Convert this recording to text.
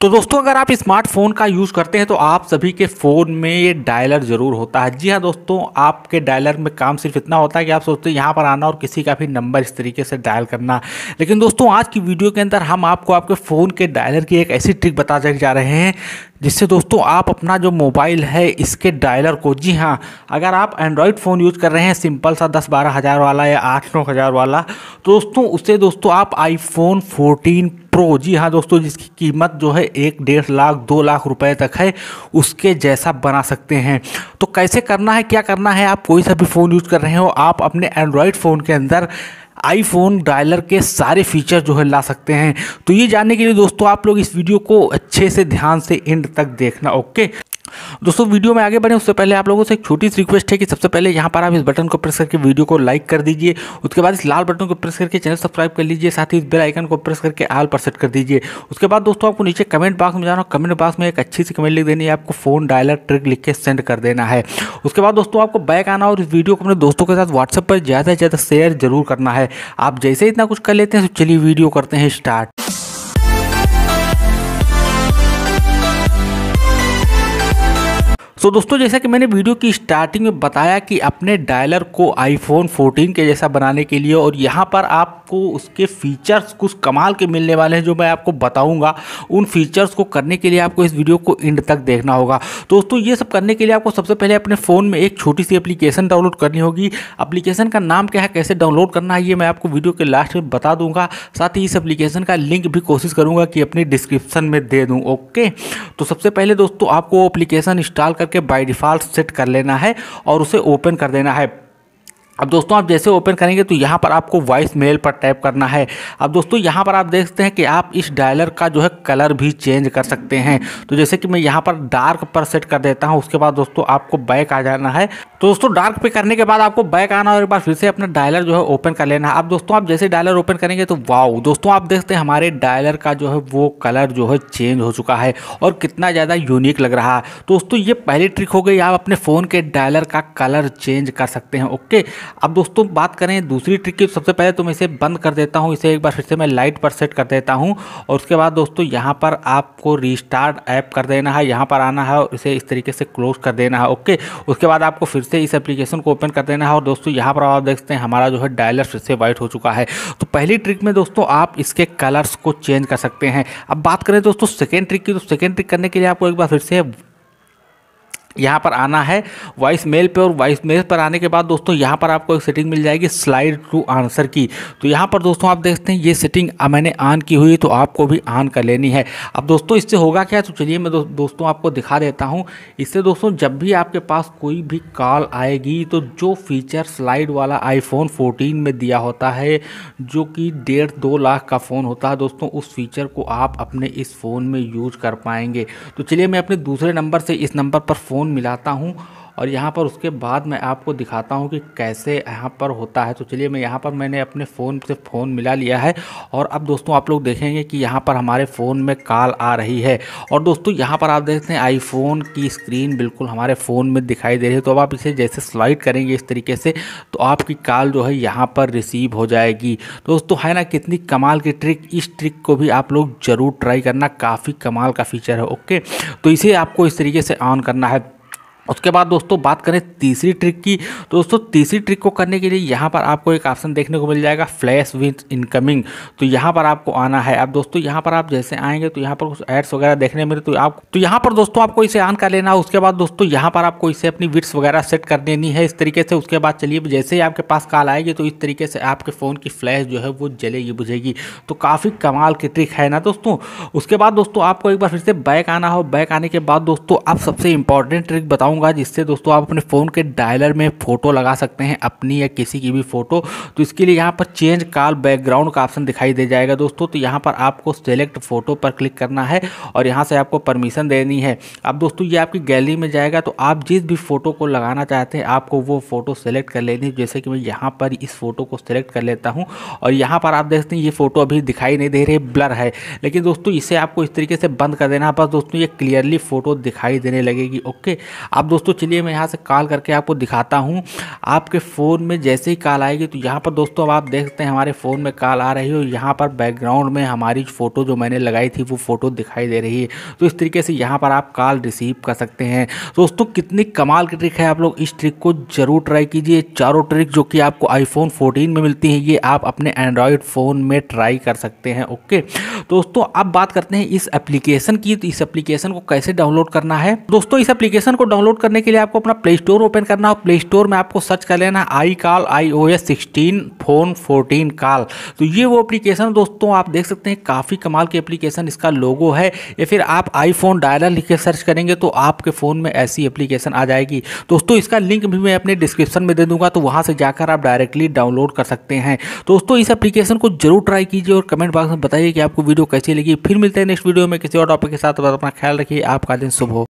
तो दोस्तों अगर आप स्मार्टफ़ोन का यूज़ करते हैं तो आप सभी के फ़ोन में ये डायलर ज़रूर होता है जी हाँ दोस्तों आपके डायलर में काम सिर्फ इतना होता है कि आप सोचते हैं यहाँ पर आना और किसी का भी नंबर इस तरीके से डायल करना लेकिन दोस्तों आज की वीडियो के अंदर हम आपको आपके फ़ोन के डायलर की एक ऐसी ट्रिक बता जा रहे हैं जिससे दोस्तों आप अपना जो मोबाइल है इसके डायलर को जी हाँ अगर आप एंड्रॉयड फ़ोन यूज़ कर रहे हैं सिंपल सा दस बारह हज़ार वाला या आठ नौ हज़ार वाला तो दोस्तों उसे दोस्तों आप आईफोन फोर्टीन प्रो जी हाँ दोस्तों जिसकी कीमत जो है एक डेढ़ लाख दो लाख रुपए तक है उसके जैसा बना सकते हैं तो कैसे करना है क्या करना है आप कोई सा भी फ़ोन यूज़ कर रहे हो आप अपने एंड्रॉयड फ़ोन के अंदर आईफोन डायलर के सारे फीचर जो है ला सकते हैं तो ये जानने के लिए दोस्तों आप लोग इस वीडियो को अच्छे से ध्यान से एंड तक देखना ओके दोस्तों वीडियो में आगे बढ़ें उससे पहले आप लोगों से एक छोटी सी रिक्वेस्ट है कि सबसे पहले यहाँ पर आप इस बटन को प्रेस करके वीडियो को लाइक कर दीजिए उसके बाद इस लाल बटन को प्रेस करके चैनल सब्सक्राइब कर लीजिए साथ ही इस बेल आइकन को प्रेस करके आल पर सेट कर दीजिए उसके बाद दोस्तों आपको नीचे कमेंट बॉक्स में जाना कमेंट बॉक्स में एक अच्छी सी कमेंट लिख देनी है आपको फोन डायलर ट्रिक लिख के सेंड कर देना है उसके बाद दोस्तों आपको बैक आना और इस वीडियो को अपने दोस्तों के साथ व्हाट्सएप पर ज़्यादा से ज़्यादा शेयर जरूर करना है आप जैसे इतना कुछ कर लेते हैं तो चलिए वीडियो करते हैं स्टार्ट तो दोस्तों जैसा कि मैंने वीडियो की स्टार्टिंग में बताया कि अपने डायलर को आईफोन 14 के जैसा बनाने के लिए और यहाँ पर आपको उसके फीचर्स कुछ कमाल के मिलने वाले हैं जो मैं आपको बताऊंगा उन फीचर्स को करने के लिए आपको इस वीडियो को एंड तक देखना होगा दोस्तों ये सब करने के लिए आपको सबसे पहले अपने फ़ोन में एक छोटी सी एप्लीकेशन डाउनलोड करनी होगी अप्लीकेशन का नाम क्या है कैसे डाउनलोड करना है ये मैं आपको वीडियो के लास्ट में बता दूंगा साथ ही इस अप्लीकेशन का लिंक भी कोशिश करूँगा कि अपने डिस्क्रिप्शन में दे दूँ ओके तो सबसे पहले दोस्तों आपको अप्लीकेशन इंस्टॉल करके करके बाई डिफ़ॉल्ट सेट कर लेना है और उसे ओपन कर देना है अब दोस्तों आप जैसे ओपन करेंगे तो यहाँ पर आपको वॉइस मेल पर टैप करना है अब दोस्तों यहाँ पर आप देखते हैं कि आप इस डायलर का जो है कलर भी चेंज कर सकते हैं तो जैसे कि मैं यहाँ पर डार्क पर सेट कर देता हूँ उसके बाद दोस्तों आपको बैक आ जाना है तो दोस्तों डार्क पे करने के बाद आपको बैक आना और एक बार फिर से अपना डायलर जो है ओपन कर लेना है अब दोस्तों आप जैसे डायलर ओपन करेंगे तो वाओ दोस्तों आप देखते हैं हमारे डायलर का जो है वो कलर जो है चेंज हो चुका है और कितना ज़्यादा यूनिक लग रहा है दोस्तों ये पहली ट्रिक हो गई आप अपने फ़ोन के डायलर का कलर चेंज कर सकते हैं ओके अब दोस्तों बात करें दूसरी ट्रिक की तो सबसे पहले तो मैं इसे बंद कर देता हूँ इसे एक बार फिर से मैं लाइट पर सेट कर देता हूँ और उसके बाद दोस्तों यहाँ पर आपको रिस्टार्ट ऐप कर देना है यहाँ पर आना है और इसे इस तरीके से क्लोज कर देना है ओके उसके बाद आपको फिर से इस एप्लीकेशन को ओपन कर देना है और दोस्तों यहाँ पर आप देखते हैं हमारा जो है डायलर फिर से वाइट हो चुका है तो पहली ट्रिक में दोस्तों आप इसके कलर्स को चेंज कर सकते हैं अब बात करें दोस्तों सेकेंड ट्रिक की तो सेकेंड ट्रिक करने के लिए आपको एक बार फिर से यहाँ पर आना है वॉइस मेल पे और वॉइस मेल पर आने के बाद दोस्तों यहाँ पर आपको एक सेटिंग मिल जाएगी स्लाइड टू आंसर की तो यहाँ पर दोस्तों आप देखते हैं ये सेटिंग मैंने ऑन की हुई तो आपको भी ऑन कर लेनी है अब दोस्तों इससे होगा क्या तो चलिए मैं दो, दोस्तों आपको दिखा देता हूँ इससे दोस्तों जब भी आपके पास कोई भी कॉल आएगी तो जो फीचर स्लाइड वाला आईफोन फोर्टीन में दिया होता है जो कि डेढ़ दो लाख का फ़ोन होता है दोस्तों उस फीचर को आप अपने इस फ़ोन में यूज कर पाएंगे तो चलिए मैं अपने दूसरे नंबर से इस नंबर पर फ़ोन फ़ोन मिलाता हूँ और यहाँ पर उसके बाद मैं आपको दिखाता हूँ कि कैसे यहाँ पर होता है तो चलिए मैं यहाँ पर मैंने अपने फ़ोन से फ़ोन मिला लिया है और अब दोस्तों आप लोग देखेंगे कि यहाँ पर हमारे फ़ोन में कॉल आ रही है और दोस्तों यहाँ पर आप देखते हैं आईफोन की स्क्रीन बिल्कुल हमारे फ़ोन में दिखाई दे रही है तो अब आप इसे जैसे स्लाइड करेंगे इस तरीके से तो आपकी कॉल जो है यहाँ पर रिसीव हो जाएगी दोस्तों है ना कितनी कमाल की ट्रिक इस ट्रिक को भी आप लोग ज़रूर ट्राई करना काफ़ी कमाल का फीचर है ओके तो इसे आपको इस तरीके से ऑन करना है उसके बाद दोस्तों बात करें तीसरी ट्रिक की तो दोस्तों तीसरी ट्रिक को करने के लिए यहाँ पर आपको एक ऑप्शन देखने को मिल जाएगा फ्लैश विथ इनकमिंग तो यहाँ पर आपको आना है अब दोस्तों यहाँ पर आप जैसे आएंगे तो यहाँ पर कुछ एड्स वगैरह देखने मिले तो आप तो यहाँ पर दोस्तों आपको इसे ऑन कर लेना उसके बाद दोस्तों यहाँ पर आपको इसे अपनी विट्स वगैरह सेट कर देनी है इस तरीके से उसके बाद चलिए जैसे ही आपके पास कॉल आएगी तो इस तरीके से आपके फ़ोन की फ्लैश जो है वो जलेगी बुझेगी तो काफ़ी कमाल की ट्रिक है ना दोस्तों उसके बाद दोस्तों आपको एक बार फिर से बैक आना हो बैक आने के बाद दोस्तों आप सबसे इंपॉर्टेंट ट्रिक बताऊँ बताऊंगा जिससे दोस्तों आप अपने फ़ोन के डायलर में फ़ोटो लगा सकते हैं अपनी या किसी की भी फ़ोटो तो इसके लिए यहाँ पर चेंज कॉल बैकग्राउंड का ऑप्शन दिखाई दे जाएगा दोस्तों तो यहाँ पर आपको सेलेक्ट फ़ोटो पर क्लिक करना है और यहाँ से आपको परमिशन देनी है अब दोस्तों ये आपकी गैलरी में जाएगा तो आप जिस भी फ़ोटो को लगाना चाहते हैं आपको वो फ़ोटो सेलेक्ट कर लेनी है जैसे कि मैं यहाँ पर इस फ़ोटो को सेलेक्ट कर लेता हूँ और यहाँ पर आप देखते हैं ये फ़ोटो अभी दिखाई नहीं दे रही ब्लर है लेकिन दोस्तों इसे आपको इस तरीके से बंद कर देना बस दोस्तों ये क्लियरली फ़ोटो दिखाई देने लगेगी ओके अब दोस्तों चलिए मैं यहाँ से कॉल करके आपको दिखाता हूँ आपके फ़ोन में जैसे ही कॉल आएगी तो यहाँ पर दोस्तों अब आप देख सकते हैं हमारे फ़ोन में कॉल आ रही है और यहाँ पर बैकग्राउंड में हमारी फ़ोटो जो मैंने लगाई थी वो फ़ोटो दिखाई दे रही है तो इस तरीके से यहाँ पर आप कॉल रिसीव कर सकते हैं दोस्तों कितनी कमाल की ट्रिक है आप लोग इस ट्रिक को ज़रूर ट्राई कीजिए चारों ट्रिक जो कि आपको आईफोन फोर्टीन में मिलती है ये आप अपने एंड्रॉयड फ़ोन में ट्राई कर सकते हैं ओके दोस्तों अब बात करते हैं इस एप्लीकेशन की तो इस एप्लीकेशन को कैसे डाउनलोड करना है दोस्तों इस एप्लीकेशन को डाउनलोड डाउनलोड करने के लिए आपको अपना प्ले स्टोर ओपन करना हो प्ले स्टोर में आपको सर्च कर लेना I call I O S sixteen phone fourteen call तो ये वो एप्लीकेशन दोस्तों आप देख सकते हैं काफ़ी कमाल की एप्लीकेशन इसका लोगो है या फिर आप आईफोन डायलर लिख के सर्च करेंगे तो आपके फ़ोन में ऐसी एप्लीकेशन आ जाएगी दोस्तों इसका लिंक भी मैं अपने डिस्क्रिप्शन में दे दूंगा तो वहाँ से जाकर आप डायरेक्टली डाउनलोड कर सकते हैं दोस्तों इस एप्लीकेशन को जरूर ट्राई कीजिए और कमेंट बॉक्स में बताइए कि आपको वीडियो कैसी लगी फिर मिलते हैं नेक्स्ट वीडियो में किसी और टॉपिक के साथ अपना ख्याल रखिए आपका दिन शुभ हो